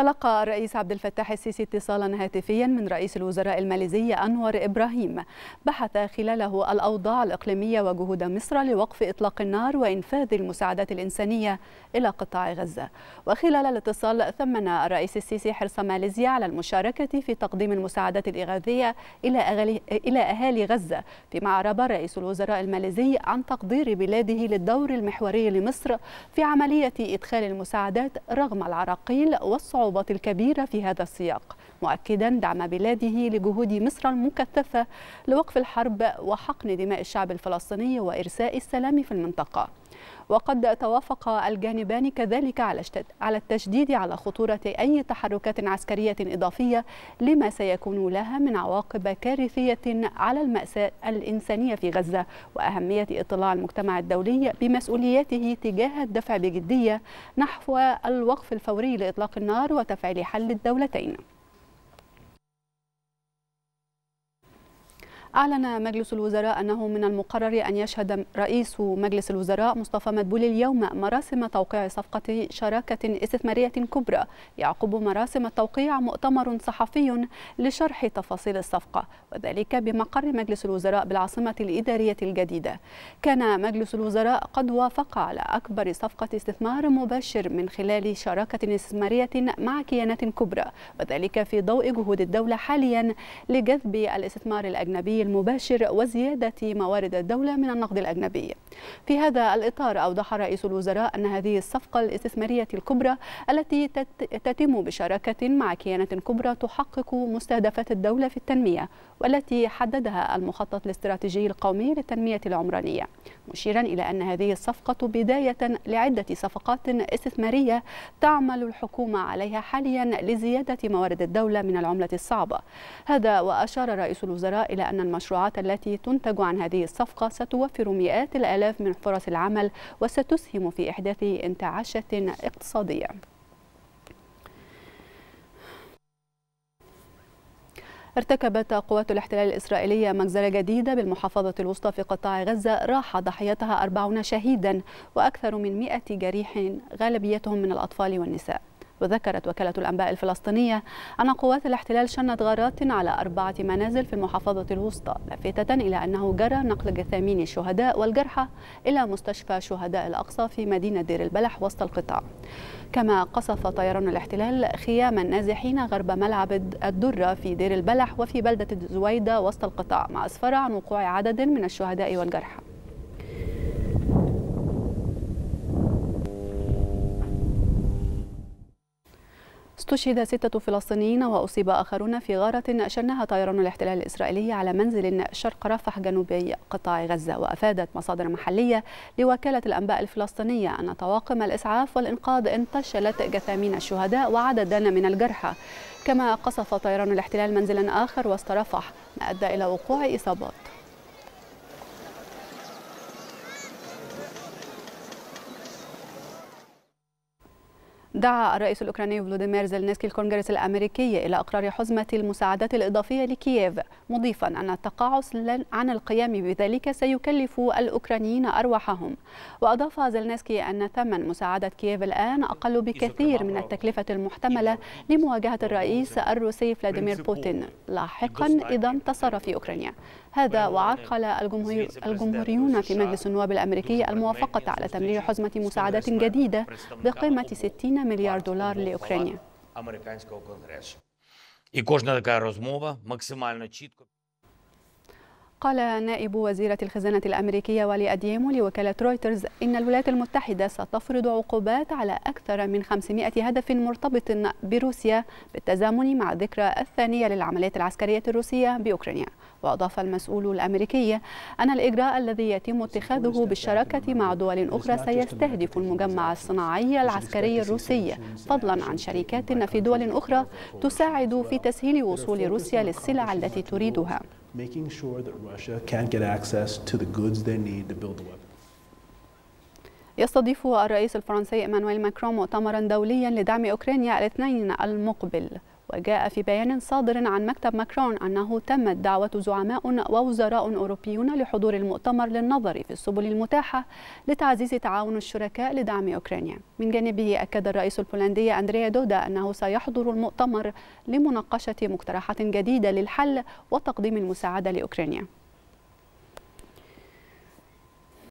تلقى الرئيس عبد الفتاح السيسي اتصالا هاتفيا من رئيس الوزراء الماليزي أنور إبراهيم بحث خلاله الأوضاع الإقليمية وجهود مصر لوقف إطلاق النار وإنفاذ المساعدات الإنسانية إلى قطاع غزة وخلال الاتصال ثمن الرئيس السيسي حرص ماليزيا على المشاركة في تقديم المساعدات الإغاثية إلى, إلى أهالي غزة فيما أعرب رئيس الوزراء الماليزي عن تقدير بلاده للدور المحوري لمصر في عملية إدخال المساعدات رغم العراقيل والصعوبات الصعوبات الكبيرة في هذا السياق مؤكدا دعم بلاده لجهود مصر المكثفة لوقف الحرب وحقن دماء الشعب الفلسطيني وإرساء السلام في المنطقة وقد توافق الجانبان كذلك على على التشديد على خطورة أي تحركات عسكرية إضافية لما سيكون لها من عواقب كارثية على المأساة الإنسانية في غزة وأهمية إطلاع المجتمع الدولي بمسؤولياته تجاه الدفع بجدية نحو الوقف الفوري لإطلاق النار وتفعيل حل الدولتين أعلن مجلس الوزراء أنه من المقرر أن يشهد رئيس مجلس الوزراء مصطفى مدبولي اليوم مراسم توقيع صفقة شراكة استثمارية كبرى يعقب مراسم التوقيع مؤتمر صحفي لشرح تفاصيل الصفقة وذلك بمقر مجلس الوزراء بالعاصمة الإدارية الجديدة كان مجلس الوزراء قد وافق على أكبر صفقة استثمار مباشر من خلال شراكة استثمارية مع كيانات كبرى وذلك في ضوء جهود الدولة حاليا لجذب الاستثمار الأجنبي المباشر وزيادة موارد الدولة من النقد الأجنبي في هذا الإطار أوضح رئيس الوزراء أن هذه الصفقة الاستثمارية الكبرى التي تتم بشراكة مع كيانة كبرى تحقق مستهدفات الدولة في التنمية والتي حددها المخطط الاستراتيجي القومي للتنمية العمرانية مشيرا إلى أن هذه الصفقة بداية لعدة صفقات استثمارية تعمل الحكومة عليها حاليا لزيادة موارد الدولة من العملة الصعبة هذا وأشار رئيس الوزراء إلى أن المشروعات التي تنتج عن هذه الصفقة ستوفر مئات الآلاف من فرص العمل وستسهم في إحداث انتعاشة اقتصادية ارتكبت قوات الاحتلال الإسرائيلية مجزرة جديدة بالمحافظة الوسطى في قطاع غزة راح ضحيتها 40 شهيدا وأكثر من 100 جريح غالبيتهم من الأطفال والنساء وذكرت وكالة الأنباء الفلسطينية أن قوات الاحتلال شنت غارات على أربعة منازل في المحافظة الوسطى لافتة إلى أنه جرى نقل جثامين الشهداء والجرحى إلى مستشفى شهداء الأقصى في مدينة دير البلح وسط القطاع كما قصف طيران الاحتلال خيام النازحين غرب ملعب الدرة في دير البلح وفي بلدة الزويدة وسط القطاع ما أسفر عن وقوع عدد من الشهداء والجرحى استشهد ستة فلسطينيين وأصيب آخرون في غارة شنها طيران الاحتلال الإسرائيلي على منزل شرق رفح جنوبي قطاع غزة وأفادت مصادر محلية لوكالة الأنباء الفلسطينية أن طواقم الإسعاف والإنقاذ انتشلت جثامين الشهداء وعددا من الجرحى كما قصف طيران الاحتلال منزلا آخر وسط رفح ما أدى إلى وقوع إصابات دعا الرئيس الأوكراني فلوديمير زلنسكي الكونغرس الأمريكي إلى إقرار حزمة المساعدات الإضافية لكييف مضيفا أن التقاعس عن القيام بذلك سيكلف الأوكرانيين أرواحهم وأضاف زلنسكي أن ثمن مساعدة كييف الآن أقل بكثير من التكلفة المحتملة لمواجهة الرئيس الروسي فلاديمير بوتين لاحقا إذا انتصر في أوكرانيا هذا وعرقل الجمهوريون في مجلس النواب الأمريكي الموافقة على تمرير حزمة مساعدات جديدة بقيمة 60 мільярд доларів Україні. Американського конгресу, і кожна така розмова максимально чітко. قال نائب وزيرة الخزانة الأمريكية والي أديمو لوكالة رويترز إن الولايات المتحدة ستفرض عقوبات على أكثر من 500 هدف مرتبط بروسيا بالتزامن مع الذكرى الثانية للعمليات العسكرية الروسية بأوكرانيا وأضاف المسؤول الأمريكي أن الإجراء الذي يتم اتخاذه بالشراكة مع دول أخرى سيستهدف المجمع الصناعي العسكري الروسي فضلا عن شركات في دول أخرى تساعد في تسهيل وصول روسيا للسلع التي تريدها making sure that Russia can't get access to the goods they need to build the weapon. يستضيف الرئيس الفرنسي إيمانويل ماكرون مؤتمرا دوليا لدعم أوكرانيا الاثنين المقبل وجاء في بيان صادر عن مكتب ماكرون أنه تمت دعوة زعماء ووزراء أوروبيون لحضور المؤتمر للنظر في السبل المتاحة لتعزيز تعاون الشركاء لدعم أوكرانيا من جانبه أكد الرئيس البولندي أندريا دودا أنه سيحضر المؤتمر لمناقشة مقترحات جديدة للحل وتقديم المساعدة لأوكرانيا